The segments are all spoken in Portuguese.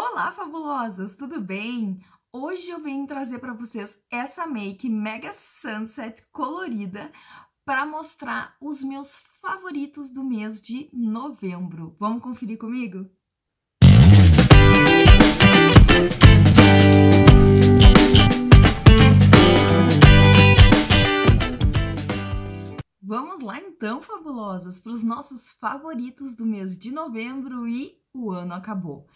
Olá, fabulosas, tudo bem? Hoje eu vim trazer para vocês essa make Mega Sunset colorida para mostrar os meus favoritos do mês de novembro. Vamos conferir comigo? Vamos lá então, fabulosas, para os nossos favoritos do mês de novembro e o ano acabou.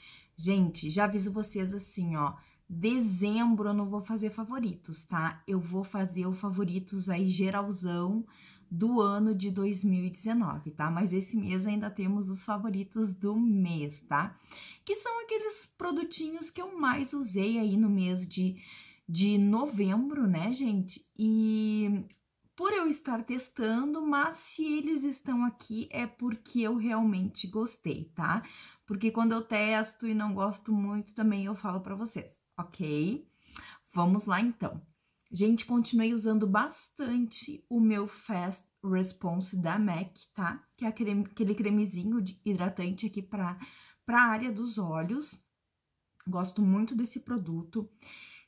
Gente, já aviso vocês assim, ó. Dezembro eu não vou fazer favoritos, tá? Eu vou fazer o favoritos aí geralzão do ano de 2019, tá? Mas esse mês ainda temos os favoritos do mês, tá? Que são aqueles produtinhos que eu mais usei aí no mês de, de novembro, né, gente? E por eu estar testando, mas se eles estão aqui é porque eu realmente gostei, tá? porque quando eu testo e não gosto muito, também eu falo para vocês, ok? Vamos lá então. Gente, continuei usando bastante o meu Fast Response da MAC, tá? Que é aquele cremezinho de hidratante aqui para a área dos olhos. Gosto muito desse produto.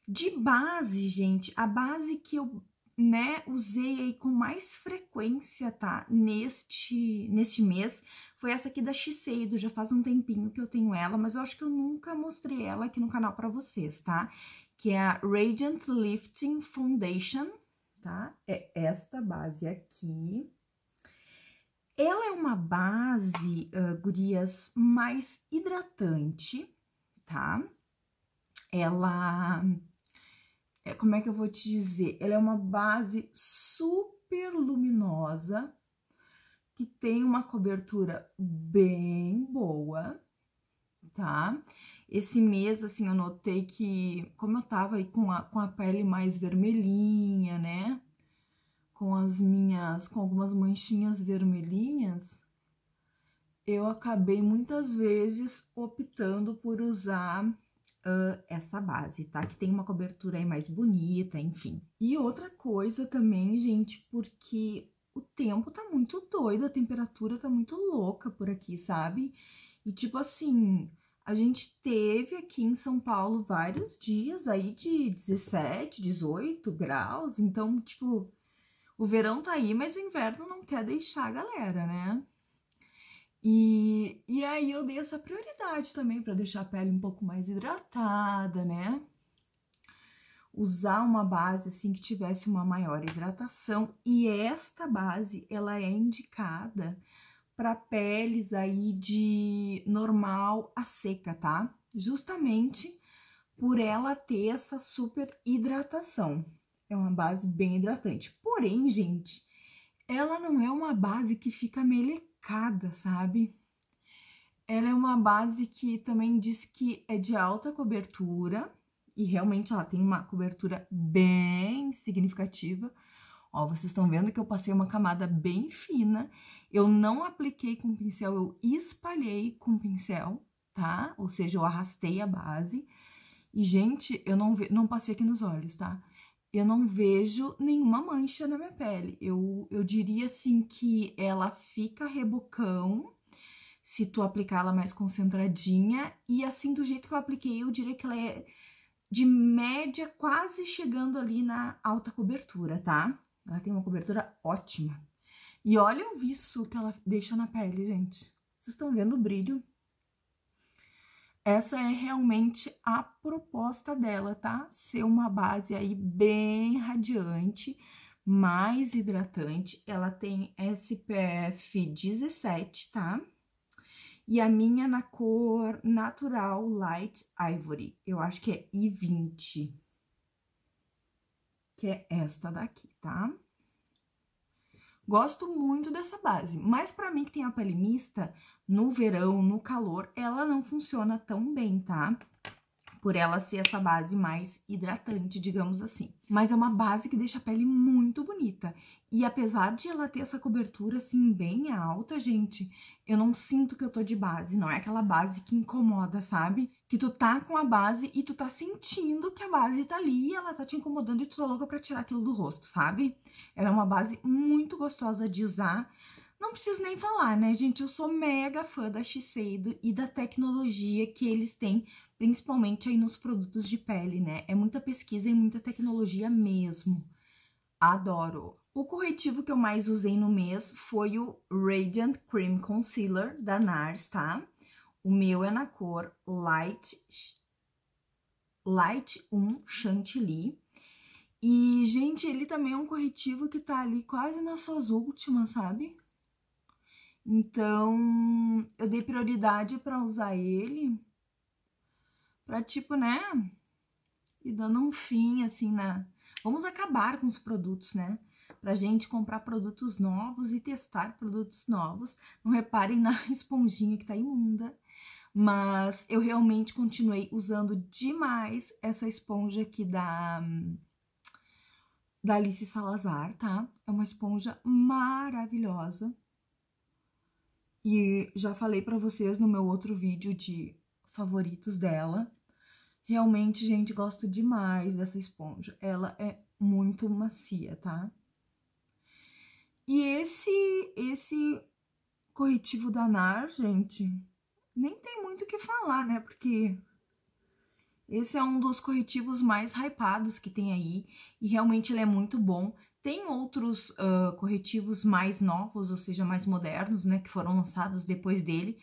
De base, gente, a base que eu né, usei aí com mais frequência, tá? Neste, neste mês foi essa aqui da Shiseido, já faz um tempinho que eu tenho ela, mas eu acho que eu nunca mostrei ela aqui no canal pra vocês, tá? Que é a Radiant Lifting Foundation, tá? É esta base aqui. Ela é uma base, uh, gurias, mais hidratante, tá? Ela... É, como é que eu vou te dizer? Ela é uma base super luminosa, que tem uma cobertura bem boa, tá? Esse mês, assim, eu notei que, como eu tava aí com a, com a pele mais vermelhinha, né? Com as minhas, com algumas manchinhas vermelhinhas, eu acabei muitas vezes optando por usar Uh, essa base, tá? Que tem uma cobertura aí mais bonita, enfim. E outra coisa também, gente, porque o tempo tá muito doido, a temperatura tá muito louca por aqui, sabe? E tipo assim, a gente teve aqui em São Paulo vários dias aí de 17, 18 graus, então, tipo, o verão tá aí, mas o inverno não quer deixar a galera, né? E, e aí eu dei essa prioridade também para deixar a pele um pouco mais hidratada, né? usar uma base assim que tivesse uma maior hidratação e esta base ela é indicada para peles aí de normal a seca, tá? Justamente por ela ter essa super hidratação. É uma base bem hidratante. Porém, gente, ela não é uma base que fica melecada, sabe? Ela é uma base que também diz que é de alta cobertura, e realmente ela tem uma cobertura bem significativa. Ó, vocês estão vendo que eu passei uma camada bem fina. Eu não apliquei com pincel, eu espalhei com pincel, tá? Ou seja, eu arrastei a base. E, gente, eu não, não passei aqui nos olhos, tá? Eu não vejo nenhuma mancha na minha pele. Eu, eu diria, assim, que ela fica rebocão se tu aplicar ela mais concentradinha. E, assim, do jeito que eu apliquei, eu diria que ela é de média, quase chegando ali na alta cobertura, tá? Ela tem uma cobertura ótima. E olha o viço que ela deixa na pele, gente. Vocês estão vendo o brilho? Essa é realmente a proposta dela, tá? Ser uma base aí bem radiante, mais hidratante. Ela tem SPF 17, tá? E a minha na cor natural light ivory. Eu acho que é I20. Que é esta daqui, tá? Gosto muito dessa base, mas para mim que tem a pele mista, no verão, no calor, ela não funciona tão bem, tá? por ela ser essa base mais hidratante, digamos assim. Mas é uma base que deixa a pele muito bonita. E apesar de ela ter essa cobertura assim bem alta, gente, eu não sinto que eu tô de base, não é aquela base que incomoda, sabe? Que tu tá com a base e tu tá sentindo que a base tá ali e ela tá te incomodando e tu tá louca pra tirar aquilo do rosto, sabe? Ela é uma base muito gostosa de usar. Não preciso nem falar, né, gente? Eu sou mega fã da Shiseido e da tecnologia que eles têm principalmente aí nos produtos de pele, né? É muita pesquisa e muita tecnologia mesmo. Adoro! O corretivo que eu mais usei no mês foi o Radiant Cream Concealer da NARS, tá? O meu é na cor Light, Light 1 Chantilly. E, gente, ele também é um corretivo que tá ali quase nas suas últimas, sabe? Então, eu dei prioridade para usar ele Pra, tipo, né? E dando um fim, assim, na. Vamos acabar com os produtos, né? Pra gente comprar produtos novos e testar produtos novos. Não reparem na esponjinha que tá imunda. Mas eu realmente continuei usando demais essa esponja aqui da da Alice Salazar, tá? É uma esponja maravilhosa. E já falei para vocês no meu outro vídeo de favoritos dela. Realmente, gente, gosto demais dessa esponja. Ela é muito macia, tá? E esse esse corretivo da NAR, gente, nem tem muito o que falar, né? Porque esse é um dos corretivos mais hypados que tem aí e realmente ele é muito bom. Tem outros uh, corretivos mais novos, ou seja, mais modernos, né, que foram lançados depois dele,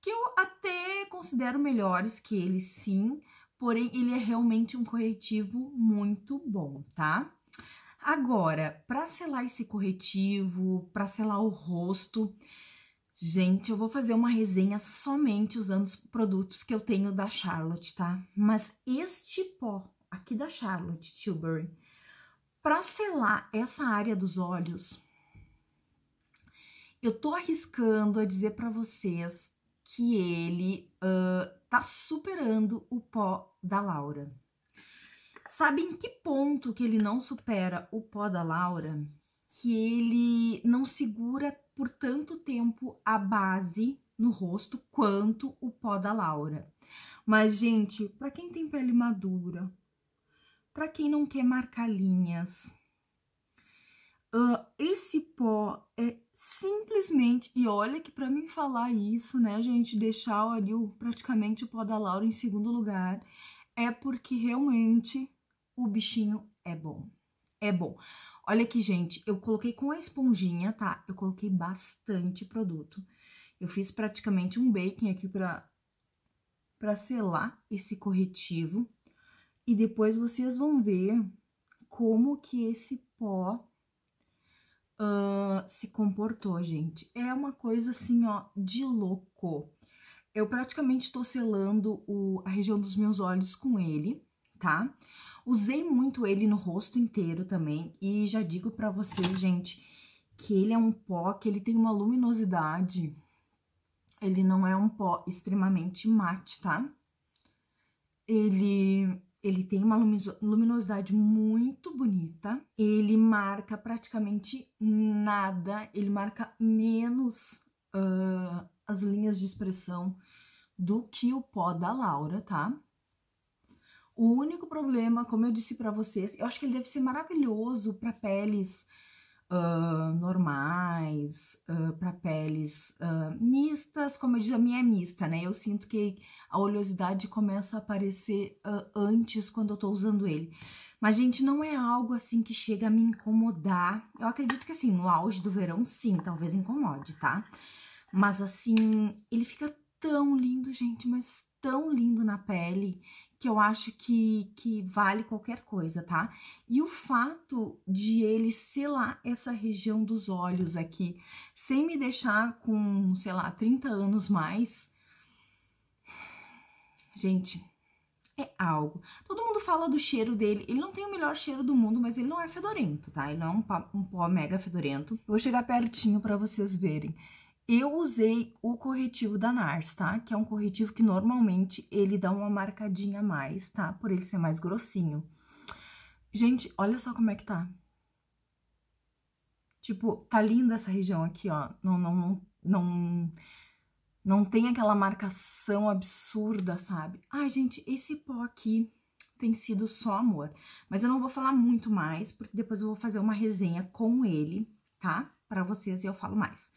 que eu até considero melhores que ele, sim, porém ele é realmente um corretivo muito bom, tá? Agora, para selar esse corretivo, para selar o rosto, gente, eu vou fazer uma resenha somente usando os produtos que eu tenho da Charlotte, tá? Mas este pó aqui da Charlotte Tilbury, para selar essa área dos olhos, eu tô arriscando a dizer para vocês que ele uh, tá superando o pó da Laura. Sabe em que ponto que ele não supera o pó da Laura? Que ele não segura por tanto tempo a base no rosto quanto o pó da Laura. Mas, gente, para quem tem pele madura, para quem não quer marcar linhas, Uh, esse pó é simplesmente, e olha que para mim falar isso, né, gente, deixar ali o, praticamente o pó da Laura em segundo lugar, é porque realmente o bichinho é bom. É bom. Olha aqui, gente, eu coloquei com a esponjinha, tá? Eu coloquei bastante produto. Eu fiz praticamente um baking aqui pra, pra selar esse corretivo. E depois vocês vão ver como que esse pó uh, se comportou, gente. É uma coisa assim, ó, de louco. Eu praticamente estou selando o, a região dos meus olhos com ele, tá? Usei muito ele no rosto inteiro também e já digo para vocês, gente, que ele é um pó que ele tem uma luminosidade. Ele não é um pó extremamente mate, tá? Ele ele tem uma luminosidade muito bonita, ele marca praticamente nada, ele marca menos uh, as linhas de expressão do que o pó da Laura, tá? O único problema, como eu disse para vocês, eu acho que ele deve ser maravilhoso para peles uh, normais, uh, para peles uh, mistas, como eu disse, a minha é mista, né? Eu sinto que a oleosidade começa a aparecer antes quando eu tô usando ele. Mas, gente, não é algo assim que chega a me incomodar. Eu acredito que, assim, no auge do verão, sim, talvez incomode, tá? Mas, assim, ele fica tão lindo, gente, mas tão lindo na pele que eu acho que, que vale qualquer coisa, tá? E o fato de ele selar essa região dos olhos aqui, sem me deixar com, sei lá, 30 anos mais. Gente, é algo. Todo mundo fala do cheiro dele. Ele não tem o melhor cheiro do mundo, mas ele não é fedorento, tá? Ele não é um, pó, um pó mega fedorento. Eu vou chegar pertinho para vocês verem. Eu usei o corretivo da NARS, tá? Que é um corretivo que normalmente ele dá uma marcadinha a mais, tá? Por ele ser mais grossinho. Gente, olha só como é que tá. Tipo, tá linda essa região aqui, ó. Não, não, não, não, não tem aquela marcação absurda, sabe? Ai, gente, esse pó aqui tem sido só amor. Mas eu não vou falar muito mais, porque depois eu vou fazer uma resenha com ele, tá? Pra vocês e eu falo mais.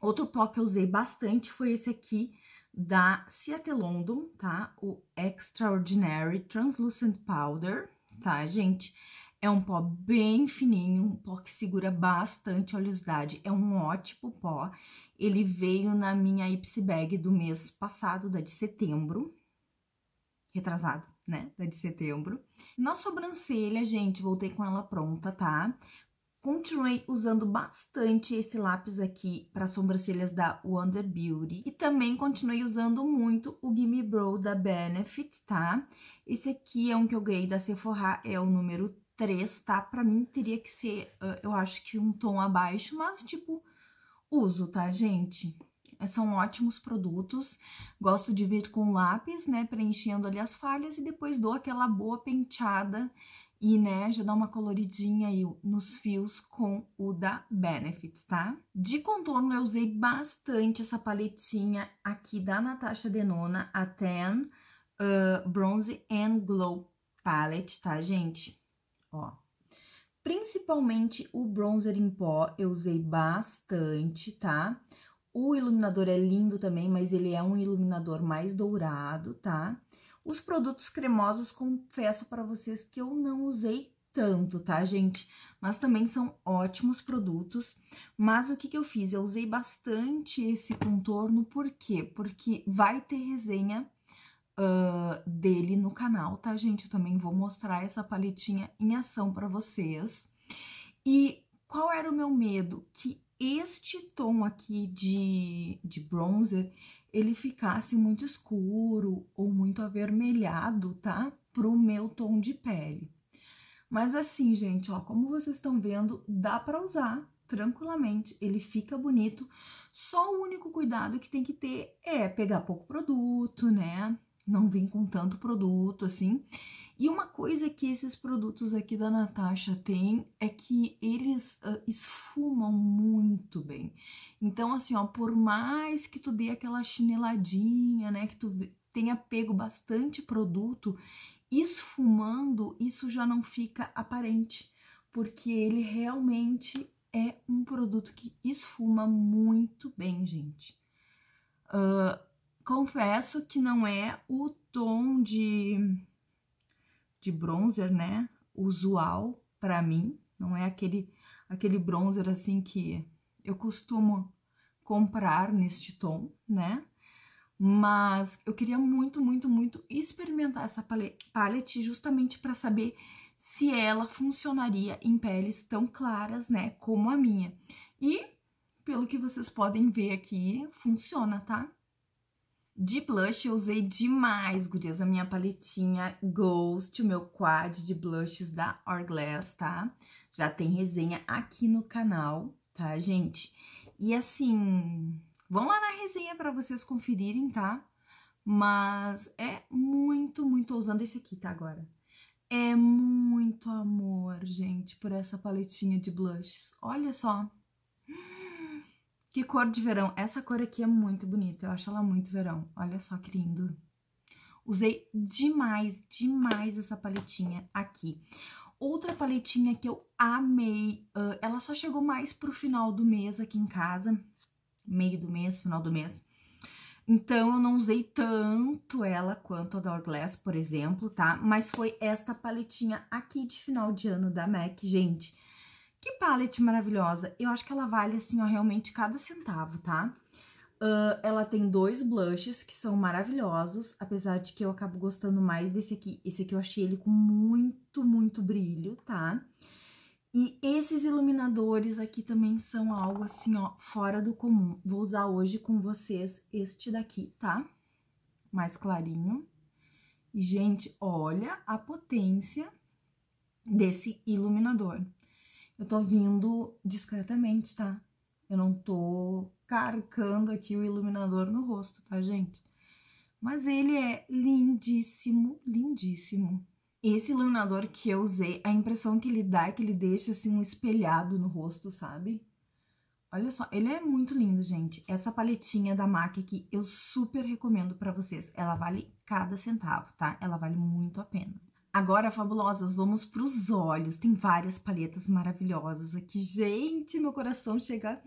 Outro pó que eu usei bastante foi esse aqui da Seattle London, tá? O Extraordinary Translucent Powder, tá, gente? É um pó bem fininho, um pó que segura bastante a oleosidade, é um ótimo pó. Ele veio na minha Ipsy Bag do mês passado, da de setembro, retrasado, né? Da de setembro. Na sobrancelha, gente, voltei com ela pronta, tá? Continuei usando bastante esse lápis aqui para sobrancelhas da Wonder Beauty. E também continuei usando muito o Gimme Brow da Benefit, tá? Esse aqui é um que eu ganhei da Sephora, é o número 3, tá? Pra mim teria que ser, ah, eu acho que um tom abaixo, mas tipo, uso, tá, gente? É, são ótimos produtos, gosto de vir com lápis, né, preenchendo ali as falhas e depois dou aquela boa penteada e, né, já dá uma coloridinha aí nos fios com o da Benefit, tá? De contorno, eu usei bastante essa paletinha aqui da Natasha Denona, a Tan uh, Bronze and Glow Palette, tá, gente? Ó. Principalmente o bronzer em pó, eu usei bastante, tá? O iluminador é lindo também, mas ele é um iluminador mais dourado, tá? Os produtos cremosos, confesso para vocês que eu não usei tanto, tá, gente? Mas também são ótimos produtos. Mas o que, que eu fiz? Eu usei bastante esse contorno, por quê? Porque vai ter resenha uh, dele no canal, tá, gente? Eu também vou mostrar essa paletinha em ação para vocês. E qual era o meu medo? Que este tom aqui de, de bronzer ele ficasse muito escuro ou muito avermelhado, tá? Pro meu tom de pele. Mas assim, gente, ó, como vocês estão vendo, dá para usar tranquilamente, ele fica bonito. Só o único cuidado que tem que ter é pegar pouco produto, né? Não vem com tanto produto assim e uma coisa que esses produtos aqui da Natasha têm é que eles uh, esfumam muito bem. Então, assim, ó, por mais que tu dê aquela chineladinha, né, que tu tenha pego bastante produto, esfumando, isso já não fica aparente, porque ele realmente é um produto que esfuma muito bem, gente. Uh, confesso que não é o tom de de bronzer, né, usual para mim, não é aquele aquele bronzer assim que eu costumo comprar neste tom, né? Mas eu queria muito, muito, muito experimentar essa palette justamente para saber se ela funcionaria em peles tão claras, né, como a minha. E pelo que vocês podem ver aqui, funciona, tá? De blush eu usei demais, gurias, a minha paletinha Ghost, o meu quad de blushes da Hourglass, tá? Já tem resenha aqui no canal, tá, gente? E assim, vão lá na resenha pra vocês conferirem, tá? Mas é muito, muito... usando esse aqui, tá, agora? É muito amor, gente, por essa paletinha de blushes. Olha só. Que cor de verão. Essa cor aqui é muito bonita, eu acho ela muito verão. Olha só que lindo. Usei demais, demais essa paletinha aqui. Outra paletinha que eu amei, uh, ela só chegou mais pro final do mês aqui em casa. Meio do mês, final do mês. Então, eu não usei tanto ela quanto a da por exemplo, tá? Mas foi esta paletinha aqui de final de ano da MAC, gente. Que palette maravilhosa! Eu acho que ela vale, assim, ó, realmente cada centavo, tá? Uh, ela tem dois blushes que são maravilhosos, apesar de que eu acabo gostando mais desse aqui. Esse aqui eu achei ele com muito, muito brilho, tá? E esses iluminadores aqui também são algo assim, ó, fora do comum. Vou usar hoje com vocês este daqui, tá? Mais clarinho. E, gente, olha a potência desse iluminador. Eu tô vindo discretamente, tá? Eu não tô carcando aqui o iluminador no rosto, tá, gente? Mas ele é lindíssimo, lindíssimo. Esse iluminador que eu usei, a impressão que ele dá é que ele deixa assim um espelhado no rosto, sabe? Olha só, ele é muito lindo, gente. Essa paletinha da MAC aqui eu super recomendo para vocês. Ela vale cada centavo, tá? Ela vale muito a pena. Agora, fabulosas, vamos para os olhos. Tem várias paletas maravilhosas aqui. Gente, meu coração chega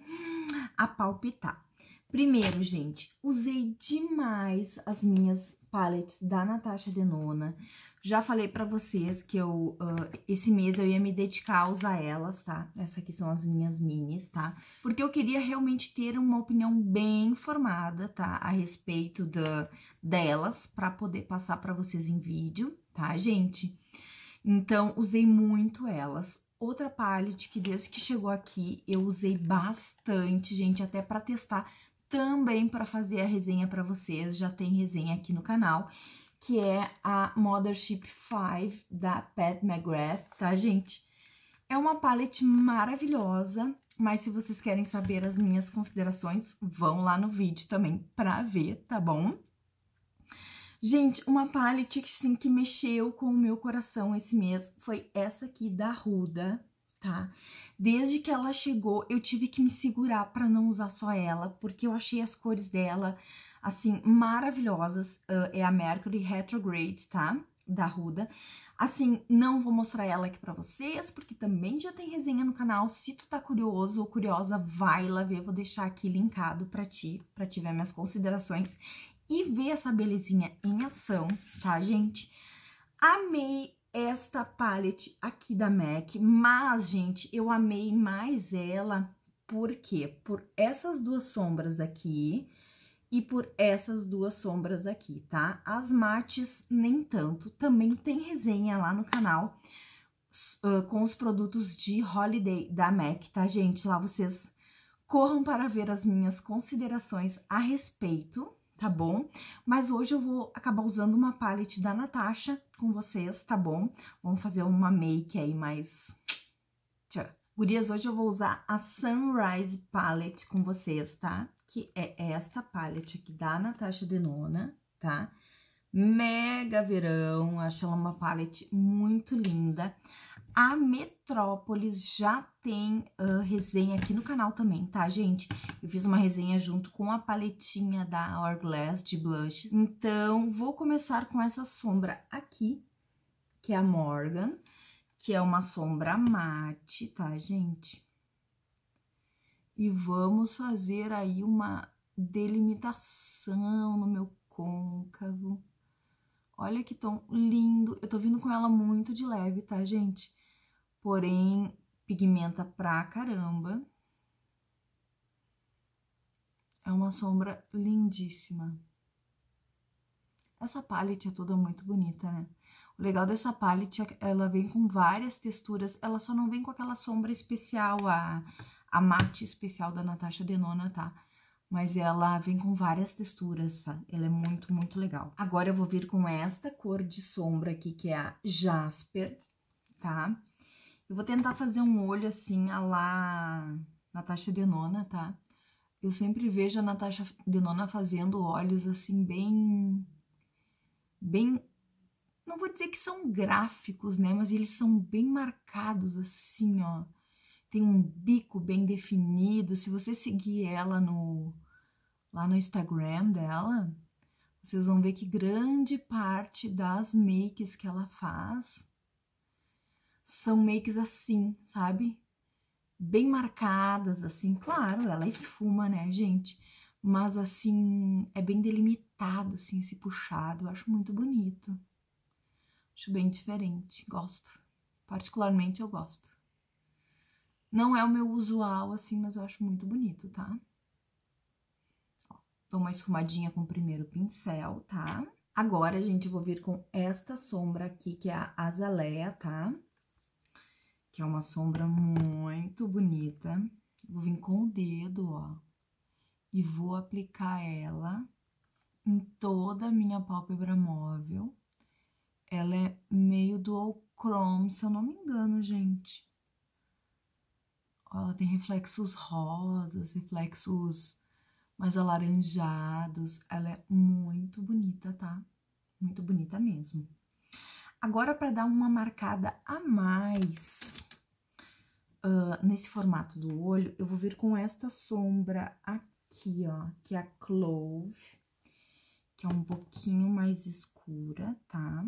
a palpitar. Primeiro, gente, usei demais as minhas paletes da Natasha Denona. Já falei para vocês que eu, uh, esse mês eu ia me dedicar a usar elas, tá? Essas aqui são as minhas minis, tá? Porque eu queria realmente ter uma opinião bem informada, tá? A respeito da, delas, para poder passar para vocês em vídeo tá, gente? Então, usei muito elas. Outra palette que desde que chegou aqui eu usei bastante, gente, até para testar também para fazer a resenha para vocês, já tem resenha aqui no canal, que é a Mothership 5 da Pat McGrath, tá, gente? É uma palette maravilhosa, mas se vocês querem saber as minhas considerações, vão lá no vídeo também para ver, tá bom? Gente, uma palette assim, que mexeu com o meu coração esse mês foi essa aqui da Ruda, tá? Desde que ela chegou, eu tive que me segurar para não usar só ela, porque eu achei as cores dela, assim, maravilhosas. Uh, é a Mercury Retrograde, tá? Da Ruda. Assim, não vou mostrar ela aqui pra vocês, porque também já tem resenha no canal. Se tu tá curioso ou curiosa, vai lá ver. Vou deixar aqui linkado pra ti, pra tiver ver minhas considerações e ver essa belezinha em ação, tá, gente? Amei esta palette aqui da MAC, mas, gente, eu amei mais ela, por quê? Por essas duas sombras aqui e por essas duas sombras aqui, tá? As mates, nem tanto, também tem resenha lá no canal uh, com os produtos de Holiday da MAC, tá, gente? Lá vocês corram para ver as minhas considerações a respeito, tá bom? Mas hoje eu vou acabar usando uma palette da Natasha com vocês, tá bom? Vamos fazer uma make aí mais... Tchau! Gurias, hoje eu vou usar a Sunrise Palette com vocês, tá? Que é esta palette aqui da Natasha Denona, tá? mega verão, acho ela uma palette muito linda. A Metrópolis já tem uh, resenha aqui no canal também, tá, gente? Eu fiz uma resenha junto com a paletinha da Hourglass de blush. Então, vou começar com essa sombra aqui, que é a Morgan, que é uma sombra mate, tá, gente? E vamos fazer aí uma delimitação no meu côncavo. Olha que tom lindo. Eu tô vindo com ela muito de leve, tá, gente? Porém, pigmenta pra caramba. É uma sombra lindíssima. Essa palette é toda muito bonita, né? O legal dessa palette é que ela vem com várias texturas, ela só não vem com aquela sombra especial, a, a mate especial da Natasha Denona, tá? mas ela vem com várias texturas, tá? Ela é muito, muito legal. Agora eu vou vir com esta cor de sombra aqui, que é a Jasper, tá? Eu vou tentar fazer um olho assim, a lá Natasha Denona, tá? Eu sempre vejo a Natasha Denona fazendo olhos assim, bem... Bem não vou dizer que são gráficos, né? Mas eles são bem marcados, assim, ó. Tem um bico bem definido. Se você seguir ela no, lá no Instagram dela, vocês vão ver que grande parte das makes que ela faz são makes assim, sabe? Bem marcadas, assim, claro, ela esfuma, né, gente? Mas assim, é bem delimitado, assim, esse puxado. Eu acho muito bonito. Acho bem diferente. Gosto. Particularmente eu gosto. Não é o meu usual, assim, mas eu acho muito bonito, tá? Dou uma esfumadinha com o primeiro pincel, tá? Agora, a gente, vou vir com esta sombra aqui, que é a Azalea, tá? Que é uma sombra muito bonita. Vou vir com o dedo, ó, e vou aplicar ela em toda a minha pálpebra móvel. Ela é meio dual chrome, se eu não me engano, gente. Ó, ela tem reflexos rosas, reflexos mais alaranjados. Ela é muito bonita, tá? Muito bonita mesmo. Agora, para dar uma marcada a mais uh, nesse formato do olho, eu vou vir com esta sombra aqui, ó, que é a Clove, que é um pouquinho mais escura, tá?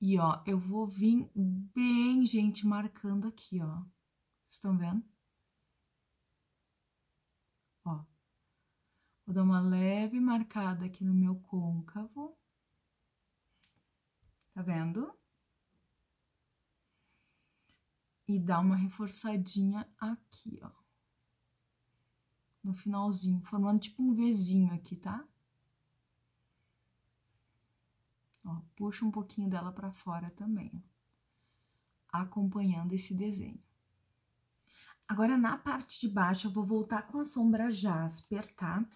E, ó, eu vou vir bem, gente, marcando aqui, ó. Vocês estão vendo? Vou dar uma leve marcada aqui no meu côncavo. Tá vendo? E dá uma reforçadinha aqui, ó. No finalzinho, formando tipo um Vzinho aqui, tá? Ó, puxa um pouquinho dela para fora também, ó, acompanhando esse desenho. Agora, na parte de baixo, eu vou voltar com a sombra Jasper, tá?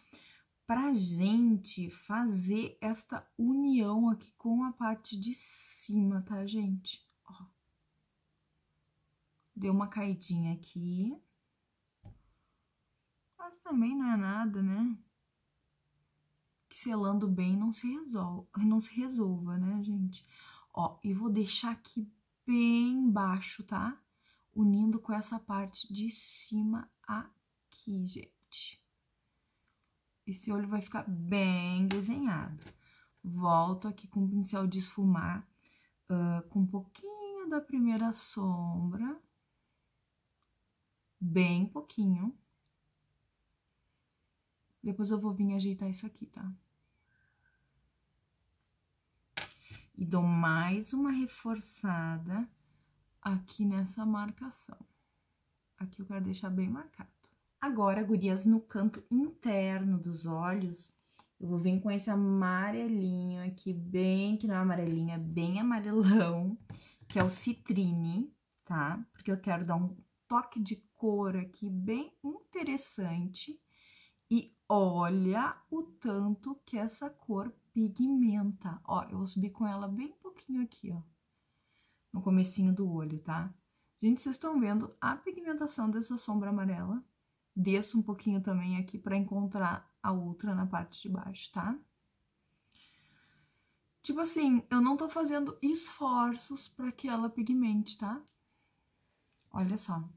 Pra gente fazer esta união aqui com a parte de cima, tá, gente? Ó. Deu uma caidinha aqui. Mas também não é nada, né? Que selando bem não se resolve, não se resolva, né, gente? Ó, e vou deixar aqui bem baixo, tá? unindo com essa parte de cima aqui, gente. Esse olho vai ficar bem desenhado. Volto aqui com o pincel de esfumar, uh, com um pouquinho da primeira sombra. Bem pouquinho. Depois eu vou vir ajeitar isso aqui, tá? E dou mais uma reforçada aqui nessa marcação. Aqui eu quero deixar bem marcado. Agora, gurias, no canto interno dos olhos, eu vou vir com esse amarelinho aqui, bem que não é amarelinho, é bem amarelão, que é o citrine, tá? Porque eu quero dar um toque de cor aqui bem interessante. E olha o tanto que essa cor pigmenta. Ó, eu vou subir com ela bem pouquinho aqui, ó no comecinho do olho, tá? Gente, vocês estão vendo a pigmentação dessa sombra amarela. Desço um pouquinho também aqui para encontrar a outra na parte de baixo, tá? Tipo assim, eu não tô fazendo esforços para que ela pigmente, tá? Olha só.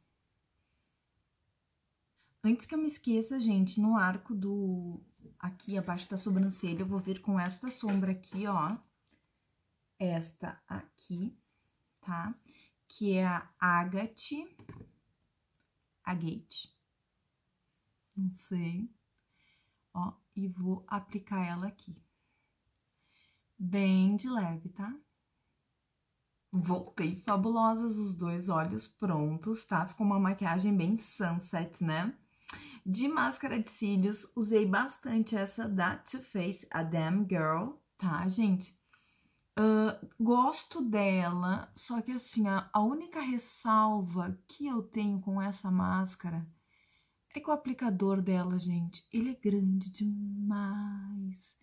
Antes que eu me esqueça, gente, no arco do... Aqui abaixo da sobrancelha, eu vou vir com esta sombra aqui, ó. Esta aqui tá? Que é a Agate, Agate, não sei, ó, e vou aplicar ela aqui, bem de leve, tá? Voltei fabulosas, os dois olhos prontos, tá? Ficou uma maquiagem bem sunset, né? De máscara de cílios, usei bastante essa da Too Faced, a Damn Girl, tá, gente? Uh, gosto dela, só que assim, a, a única ressalva que eu tenho com essa máscara é que o aplicador dela, gente, ele é grande demais.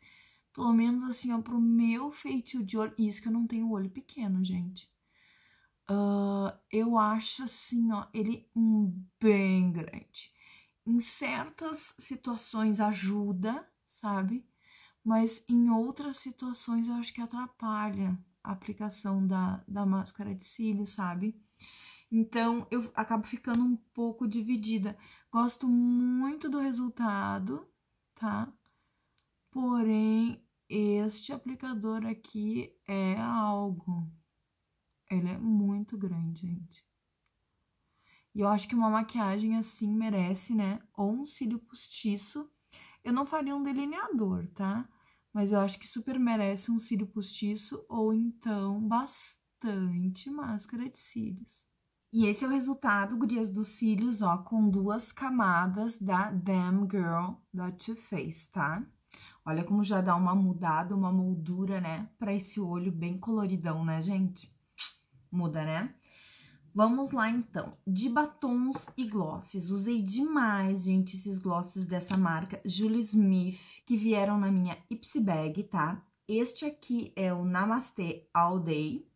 Pelo menos assim, ó, pro meu feitio de olho. Isso que eu não tenho olho pequeno, gente. Uh, eu acho assim, ó, ele um, bem grande. Em certas situações ajuda, sabe? mas em outras situações eu acho que atrapalha a aplicação da, da máscara de cílios, sabe? Então eu acabo ficando um pouco dividida. Gosto muito do resultado, tá? Porém, este aplicador aqui é algo. Ele é muito grande, gente. E eu acho que uma maquiagem assim merece, né? Ou um cílio postiço. Eu não faria um delineador, tá? Mas eu acho que super merece um cílio postiço ou então bastante máscara de cílios. E esse é o resultado, gurias, dos cílios, ó, com duas camadas da Damn Girl da Too Faced, tá? Olha como já dá uma mudada, uma moldura, né? Pra esse olho bem coloridão, né, gente? Muda, né? Vamos lá, então. De batons e glosses. Usei demais, gente, esses glosses dessa marca Julie Smith, que vieram na minha Ipsy Bag, tá? Este aqui é o Namaste All Day,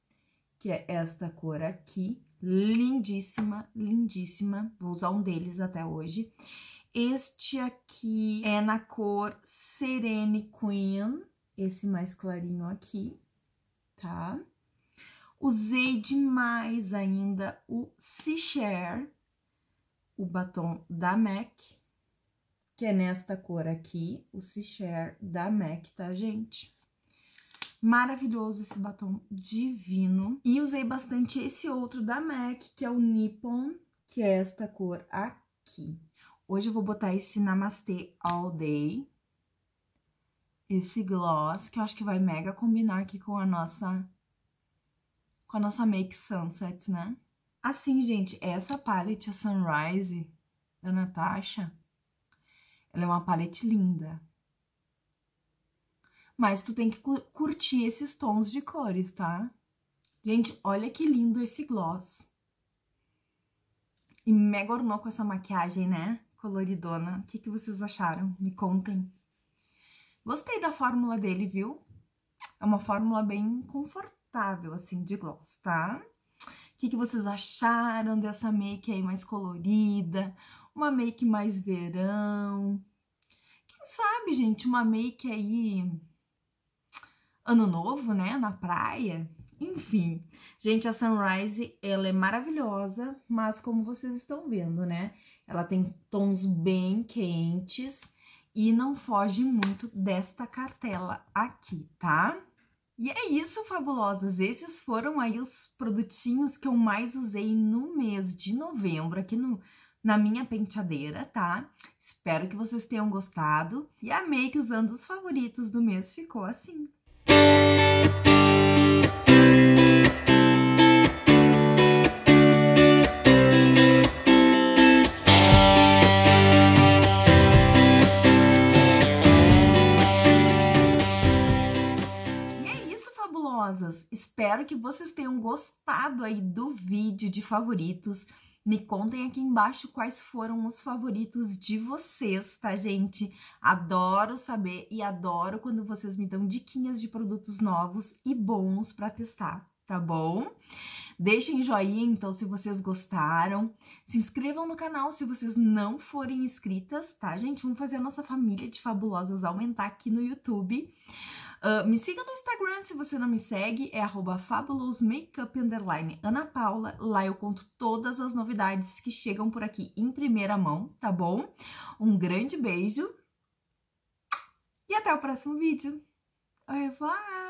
que é esta cor aqui. Lindíssima, lindíssima. Vou usar um deles até hoje. Este aqui é na cor Serene Queen, esse mais clarinho aqui, tá? Usei demais ainda o Seashare, o batom da MAC, que é nesta cor aqui, o Seashare da MAC, tá, gente? Maravilhoso esse batom divino. E usei bastante esse outro da MAC, que é o Nippon, que é esta cor aqui. Hoje eu vou botar esse Namastê All Day, esse gloss, que eu acho que vai mega combinar aqui com a nossa com a nossa Make Sunset, né? Assim, gente, essa palette, a Sunrise, da Natasha, ela é uma palette linda. Mas tu tem que curtir esses tons de cores, tá? Gente, olha que lindo esse gloss. E mega ornou com essa maquiagem, né? Coloridona. O que, que vocês acharam? Me contem. Gostei da fórmula dele, viu? É uma fórmula bem confortável assim, de gloss, tá? O que, que vocês acharam dessa make aí mais colorida? Uma make mais verão? Quem sabe, gente, uma make aí ano novo, né, na praia? Enfim, gente, a Sunrise, ela é maravilhosa, mas como vocês estão vendo, né, ela tem tons bem quentes e não foge muito desta cartela aqui, tá? E é isso, fabulosas! Esses foram aí os produtinhos que eu mais usei no mês de novembro aqui no, na minha penteadeira, tá? Espero que vocês tenham gostado e amei que usando os favoritos do mês ficou assim. Música maravilhosas. Espero que vocês tenham gostado aí do vídeo de favoritos. Me contem aqui embaixo quais foram os favoritos de vocês, tá, gente? Adoro saber e adoro quando vocês me dão diquinhas de produtos novos e bons para testar, tá bom? Deixem joinha então se vocês gostaram. Se inscrevam no canal se vocês não forem inscritas, tá, gente? Vamos fazer a nossa família de fabulosas aumentar aqui no YouTube. Uh, me siga no Instagram se você não me segue, é @fabulousmakeup_ana_paula. Lá eu conto todas as novidades que chegam por aqui em primeira mão, tá bom? Um grande beijo e até o próximo vídeo. Au revoir!